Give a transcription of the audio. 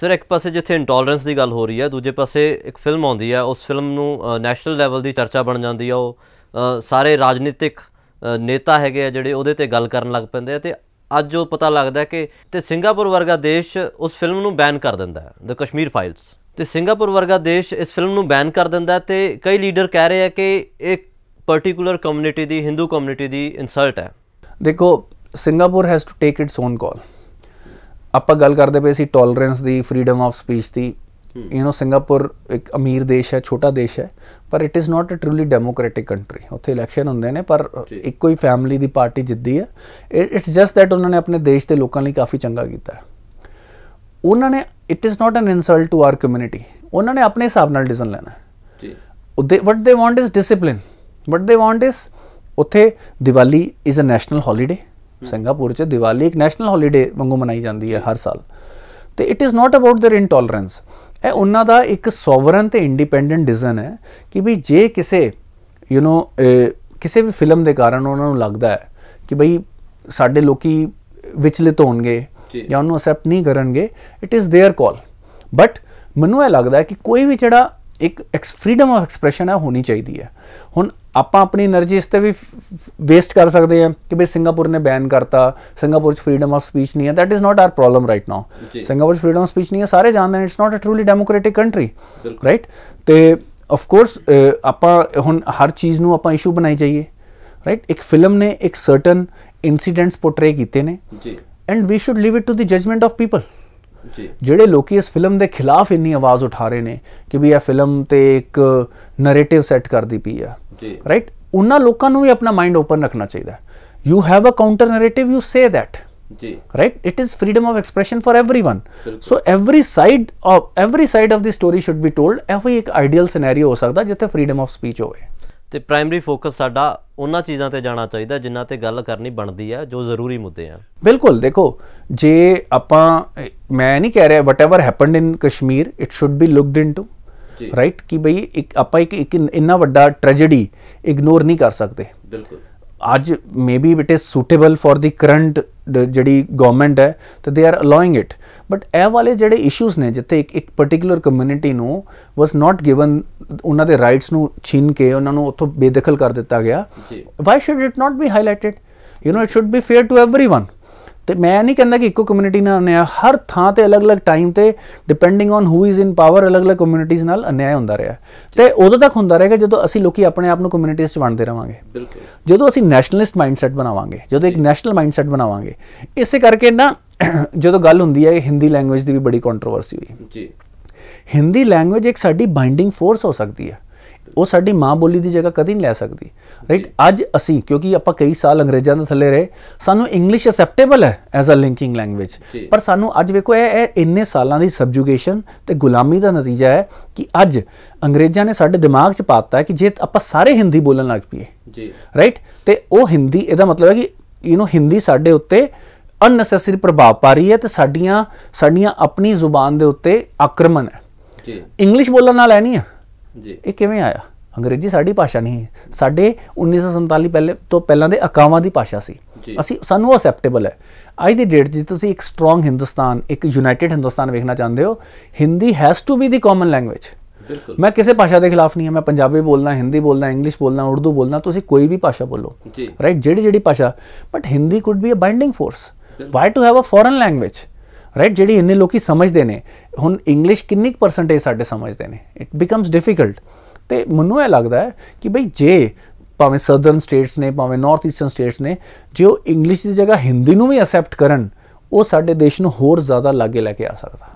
sir ਇੱਕ ਪਾਸੇ ਜਿੱਥੇ ਇੰਟੋਲਰੈਂਸ ਦੀ ਗੱਲ ਹੋ ਰਹੀ ਹੈ ਦੂਜੇ ਪਾਸੇ ਇੱਕ ਫਿਲਮ ਆਉਂਦੀ ਹੈ ਉਸ ਫਿਲਮ ਨੂੰ ਨੈਸ਼ਨਲ ਲੈਵਲ ਦੀ ਚਰਚਾ ਬਣ ਜਾਂਦੀ ਹੈ ਉਹ ਸਾਰੇ ਰਾਜਨੀਤਿਕ ਨੇਤਾ ਹੈਗੇ ਆ ਜਿਹੜੇ ਉਹਦੇ ਤੇ ਗੱਲ ਕਰਨ ਲੱਗ ਪੈਂਦੇ ਆ ਤੇ ਅੱਜ ਉਹ ਪਤਾ ਲੱਗਦਾ ਕਿ ਤੇ ਸਿੰਗਾਪੁਰ ਵਰਗਾ ਦੇਸ਼ ਉਸ ਫਿਲਮ ਨੂੰ ਬੈਨ ਕਰ ਦਿੰਦਾ ਹੈ ਦ ਕਸ਼ਮੀਰ ਫਾਈਲਸ ਤੇ ਸਿੰਗਾਪੁਰ ਵਰਗਾ ਦੇਸ਼ ਇਸ ਫਿਲਮ ਨੂੰ ਬੈਨ ਕਰ ਦਿੰਦਾ ਤੇ ਕਈ ਲੀਡਰ ਕਹਿ ਰਹੇ ਆ ਕਿ ਇਹ ਪਾਰਟਿਕੂਲਰ ਕਮਿਊਨਿਟੀ ਦੀ ਹਿੰਦੂ ਕਮਿਊਨਿਟੀ ਦੀ ਇਨਸਲਟ ਹੈ ਦੇਖੋ Singapore has to take its own call ਆਪਾਂ ਗੱਲ ਕਰਦੇ ਪਏ ਸੀ ਟੋਲਰੈਂਸ ਦੀ ਫਰੀडम ਆਫ ਸਪੀਚ ਦੀ ਯੂ نو ਸਿੰਗਾਪੁਰ ਇੱਕ ਅਮੀਰ ਦੇਸ਼ ਹੈ ਛੋਟਾ ਦੇਸ਼ ਹੈ ਪਰ it is not a truly democratic country ਉੱਥੇ ਇਲੈਕਸ਼ਨ ਹੁੰਦੇ ਨੇ ਪਰ ਇੱਕੋ ਹੀ ਫੈਮਿਲੀ ਦੀ ਪਾਰਟੀ ਜਿੱਤਦੀ ਹੈ ਇਟਸ ਜਸਟ ਥੈਟ ਉਹਨਾਂ ਨੇ ਆਪਣੇ ਦੇਸ਼ ਦੇ ਲੋਕਾਂ ਲਈ ਕਾਫੀ ਚੰਗਾ ਕੀਤਾ ਹੈ ਉਹਨਾਂ ਨੇ it is not an insult to our community ਉਹਨਾਂ ਨੇ ਆਪਣੇ ਹਿਸਾਬ ਨਾਲ ਡਿਸੀਜਨ ਲੈਣਾ ਜੀ ਵਟ ਦੇ ਵਾਂਟ ਇਜ਼ ਡਿਸਪਲਿਨ ਵਟ ਦੇ ਵਾਂਟ ਇਜ਼ ਉੱਥੇ Diwali is a national holiday Singapore 'ਚ ਦੀਵਾਲੀ ਇੱਕ ਨੈਸ਼ਨਲ ਹੌਲੀਡੇ ਵਾਂਗੂ ਮਨਾਈ ਜਾਂਦੀ ਹੈ ਹਰ ਸਾਲ ਤੇ it is not about their intolerance ਇਹ ਉਹਨਾਂ ਦਾ ਇੱਕ ਸੋਵਰਨ ਤੇ ਇੰਡੀਪੈਂਡੈਂਟ ਡਿਸੀਜਨ ਹੈ ਕਿ ਵੀ ਜੇ ਕਿਸੇ ਯੂ نو ਕਿਸੇ ਵੀ ਫਿਲਮ ਦੇ ਕਾਰਨ ਉਹਨਾਂ ਨੂੰ ਲੱਗਦਾ ਹੈ ਕਿ ਭਈ ਸਾਡੇ ਲੋਕੀ ਵਿਚਲਿਤ ਹੋਣਗੇ ਜਾਂ ਉਹਨੂੰ ਅਸੈਪਟ ਨਹੀਂ ਕਰਨਗੇ it is their call but ਮੈਨੂੰ ਇਹ ਲੱਗਦਾ ਹੈ ਕਿ ਕੋਈ ਵੀ ਜਿਹੜਾ ਇੱਕ ਫ੍ਰੀडम ਆਫ ਐਕਸਪ੍ਰੈਸ਼ਨ ਹੈ ਹੋਣੀ ਚਾਹੀਦੀ ਹੈ ਹੁਣ ਆਪਾਂ ਆਪਣੀ એનર્ਜੀ ਇਸ ਤੇ ਵੀ ਵੇਸਟ ਕਰ ਸਕਦੇ ਆ ਕਿ ਬਈ ਸਿੰਗਾਪੁਰ ਨੇ ਬੈਨ ਕਰਤਾ ਸਿੰਗਾਪੁਰ 'ਚ ਫਰੀडम ਆਫ ਸਪੀਚ ਨਹੀਂ ਹੈ that is not our problem right now Singapore 'ਚ ਫਰੀडम ਆਫ ਸਪੀਚ ਨਹੀਂ ਹੈ ਸਾਰੇ ਜਾਣਦੇ ਨੇ it's not a truly democratic country right ਤੇ ਆਫ ਕੋਰਸ ਆਪਾਂ ਹੁਣ ਹਰ ਚੀਜ਼ ਨੂੰ ਆਪਾਂ ਇਸ਼ੂ ਬਣਾਈ ਜਾਈਏ ਰਾਈਟ ਇੱਕ ਫਿਲਮ ਨੇ ਇੱਕ ਸਰਟਨ ਇਨਸੀਡੈਂਟਸ ਪੋਰਟਰੇ ਕੀਤੇ ਨੇ ਜੀ and we should leave it to the judgement of people ਜਿਹੜੇ ਲੋਕੀ ਇਸ ਫਿਲਮ ਦੇ ਖਿਲਾਫ ਇੰਨੀ ਆਵਾਜ਼ ਉਠਾ ਰਹੇ ਨੇ ਕਿ ਵੀ ਇਹ ਫਿਲਮ ਤੇ ਇੱਕ ਨੈਰੇਟਿਵ ਸੈੱਟ ਕਰਦੀ ਪਈ ਆ ਜੀ ਰਾਈਟ ਉਹਨਾਂ ਲੋਕਾਂ ਨੂੰ ਵੀ ਆਪਣਾ ਮਾਈਂਡ ਓਪਨ ਰੱਖਣਾ ਚਾਹੀਦਾ you have a counter narrative you say that ਜੀ right it is freedom of expression for everyone so every side of every side of the story should be told ਐਵੇਂ ਇੱਕ ideal scenario ਹੋ ਸਕਦਾ ਜਿੱਥੇ freedom of speech ਹੋਵੇ ਤੇ primary focus ਸਾਡਾ ਉਹਨਾਂ ਚੀਜ਼ਾਂ ਤੇ ਜਾਣਾ ਚਾਹੀਦਾ ਜਿਨ੍ਹਾਂ ਤੇ ਗੱਲ ਕਰਨੀ ਬਣਦੀ ਆ ਜੋ ਜ਼ਰੂਰੀ ਮੁੱਦੇ ਆ ਬਿਲਕੁਲ ਦੇਖੋ ਜੇ ਆਪਾਂ ਮੈਂ ਨਹੀਂ ਕਹਿ ਰਿਹਾ whatever happened in Kashmir it should be looked into right ਕਿ ਭਈ ਇੱਕ ਆਪਾਂ ਇੱਕ ਇੰਨਾ ਵੱਡਾ ਟ੍ਰੈਜੇਡੀ ਇਗਨੋਰ ਨਹੀਂ ਕਰ ਸਕਦੇ ਬਿਲਕੁਲ ਅੱਜ maybe it is suitable for the current ਜਿਹੜੀ ਗਵਰਨਮੈਂਟ ਹੈ ਤੇ ਦੇ ਆਰ ਅਲੋਇੰਗ ਇਟ ਬਟ ਇਹ ਵਾਲੇ ਜਿਹੜੇ ਇਸ਼ੂਸ ਨੇ ਜਿੱਥੇ ਇੱਕ ਇੱਕ ਪਾਰਟਿਕੂਲਰ ਕਮਿਊਨਿਟੀ ਨੂੰ ਵਾਸ ਨਾਟ ਗਿਵਨ ਉਹਨਾਂ ਦੇ ਰਾਈਟਸ ਨੂੰ ਛਿਨ ਕੇ ਉਹਨਾਂ ਨੂੰ ਉੱਥੋਂ ਬੇਦਖਲ ਕਰ ਦਿੱਤਾ ਗਿਆ why should it not be highlighted you know it should be fair to everyone ਤੇ ਮੈਂ ਨਹੀਂ ਕਹਿੰਦਾ ਕਿ ਇੱਕੋ ਕਮਿਊਨਿਟੀ ਨਾਲ ਅਨਿਆ ਹਰ ਥਾਂ ਤੇ ਅਲੱਗ-ਅਲੱਗ ਟਾਈਮ ਤੇ depending on who is in power ਅਲੱਗ-ਅਲੱਗ ਕਮਿਊਨਿਟੀਆਂ ਨਾਲ ਅਨਿਆਏ ਹੁੰਦਾ ਰਿਹਾ ਤੇ ਉਦੋਂ ਤੱਕ ਹੁੰਦਾ ਰਹੇਗਾ ਜਦੋਂ ਅਸੀਂ ਲੋਕੀ ਆਪਣੇ ਆਪ ਨੂੰ ਕਮਿਊਨਿਟੀਆਂ 'ਚ ਵੰਡਦੇ ਰਵਾਂਗੇ ਜਦੋਂ ਅਸੀਂ ਨੈਸ਼ਨਲਿਸਟ ਮਾਈਂਡਸੈਟ ਬਣਾਵਾਂਗੇ ਜਦੋਂ ਇੱਕ ਨੈਸ਼ਨਲ ਮਾਈਂਡਸੈਟ ਬਣਾਵਾਂਗੇ ਇਸੇ ਕਰਕੇ ਨਾ ਜਦੋਂ ਗੱਲ ਹੁੰਦੀ ਹੈ ਹਿੰਦੀ ਲੈਂਗੁਏਜ ਦੀ ਵੀ ਬੜੀ ਕੰਟਰੋਵਰਸੀ ਹੋਈ ਜੀ ਹਿੰਦੀ ਲੈਂਗੁਏਜ ਇੱਕ ਸਾਡੀ ਬਾਈਂਡਿੰਗ ਫੋਰਸ ਹੋ ਸਕਦੀ ਹੈ ਉਹ ਸਾਡੀ ਮਾਂ ਬੋਲੀ ਦੀ ਜਗ੍ਹਾ ਕਦੀ ਨਹੀਂ ਲੈ ਸਕਦੀ ਰਾਈਟ ਅੱਜ ਅਸੀਂ ਕਿਉਂਕਿ ਆਪਾਂ ਕਈ ਸਾਲ ਅੰਗਰੇਜ਼ਾਂ ਦੇ ਥੱਲੇ ਰਹੇ ਸਾਨੂੰ ਇੰਗਲਿਸ਼ ਅਸੈਪਟੇਬਲ ਹੈ ਐਜ਼ ਅ ਲਿੰਕਿੰਗ ਲੈਂਗੁਏਜ ਪਰ ਸਾਨੂੰ ਅੱਜ ਵੇਖੋ ਇਹ ਇਹ ਇੰਨੇ ਸਾਲਾਂ ਦੀ ਸਬਜੂਗੇਸ਼ਨ ਤੇ ਗੁਲਾਮੀ ਦਾ ਨਤੀਜਾ ਹੈ ਕਿ ਅੱਜ ਅੰਗਰੇਜ਼ਾਂ ਨੇ ਸਾਡੇ ਦਿਮਾਗ 'ਚ ਪਾਤਾ ਹੈ ਕਿ ਜੇ ਆਪਾਂ ਸਾਰੇ ਹਿੰਦੀ ਬੋਲਣ ਲੱਗ ਪਈਏ ਜੀ ਰਾਈਟ ਤੇ ਉਹ ਹਿੰਦੀ ਇਹਦਾ ਮਤਲਬ ਹੈ ਕਿ ਯੂ نو ਹਿੰਦੀ ਸਾਡੇ ਉੱਤੇ ਅਨਨੈਸੈਸਰੀ ਪ੍ਰਭਾਵ ਪਾ ਰਹੀ ਹੈ ਤੇ ਸਾਡੀਆਂ ਸਾਡੀਆਂ ਆਪਣੀ ਜ਼ੁਬਾਨ ਦੇ ਉੱਤੇ ਆਕਰਮਣ ਹੈ ਜੀ ਇੰਗਲਿਸ਼ ਬੋਲਣ ਨਾਲ ਐ ਨਹੀਂ ਹੈ ਜੀ ਇਹ ਕਿਵੇਂ ਆਇਆ ਅੰਗਰੇਜ਼ੀ ਸਾਡੀ ਭਾਸ਼ਾ ਨਹੀਂ ਹੈ ਸਾਡੇ 1947 ਪਹਿਲੇ ਤੋਂ ਪਹਿਲਾਂ ਦੇ ਅਕਾਵਾਂ ਦੀ ਭਾਸ਼ਾ ਸੀ ਅਸੀਂ ਸਾਨੂੰ ਉਹ ਅਸੈਪਟੇਬਲ ਹੈ ਅੱਜ ਦੀ ਡੇਟ ਜੇ ਤੁਸੀਂ ਇੱਕ ਸਟਰੋਂਗ ਹਿੰਦੁਸਤਾਨ ਇੱਕ ਯੂਨਾਈਟਿਡ ਹਿੰਦੁਸਤਾਨ ਵੇਖਣਾ ਚਾਹੁੰਦੇ ਹੋ Hindi has to be the common language ਮੈਂ ਕਿਸੇ ਭਾਸ਼ਾ ਦੇ ਖਿਲਾਫ ਨਹੀਂ ਹਾਂ ਮੈਂ ਪੰਜਾਬੀ ਬੋਲਣਾ ਹਿੰਦੀ ਬੋਲਣਾ ਇੰਗਲਿਸ਼ ਬੋਲਣਾ ਉਰਦੂ ਬੋਲਣਾ ਤੁਸੀਂ ਕੋਈ ਵੀ ਭਾਸ਼ਾ ਬੋਲੋ ਰਾਈਟ ਜਿਹੜੀ ਜਿਹੜੀ ਭਾਸ਼ਾ but Hindi could be a binding force why to have a foreign language right ਜਿਹੜੀ ਇੰਨੇ ਲੋਕੀ ਸਮਝਦੇ ਨੇ ਹੁਣ ਇੰਗਲਿਸ਼ ਕਿੰਨੀ ਪਰਸੈਂਟੇਜ ਸਾਡੇ ਸਮਝਦੇ ਨੇ ਇਟ ਬਿਕਮਸ ਡਿਫਿਕਲਟ ਤੇ ਮੈਨੂੰ ਇਹ ਲੱਗਦਾ ਹੈ ਕਿ ਭਈ ਜੇ ਭਾਵੇਂ ਸਰਦਰਨ ਸਟੇਟਸ ਨੇ ਭਾਵੇਂ ਨਾਰਥ ਈਸਟਰਨ ਸਟੇਟਸ ਨੇ ਜੇ ਉਹ ਇੰਗਲਿਸ਼ ਦੀ ਜਗ੍ਹਾ ਹਿੰਦੀ ਨੂੰ ਵੀ ਅਸੈਪਟ ਕਰਨ ਉਹ ਸਾਡੇ ਦੇਸ਼ ਨੂੰ ਹੋਰ ਜ਼ਿਆਦਾ ਲਾਗੇ ਲੈ ਕੇ ਆ ਸਕਦਾ